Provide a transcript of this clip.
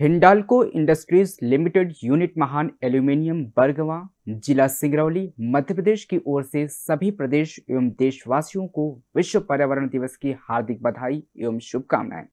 Hindalco industries limited unit Mahan aluminium Bargawa जिला सिंगरौली मध्य प्रदेश की ओर से सभी प्रदेश एवं देशवासियों को विश्व पर्यावरण दिवस की हार्दिक बधाई एवं शुभकामनाएं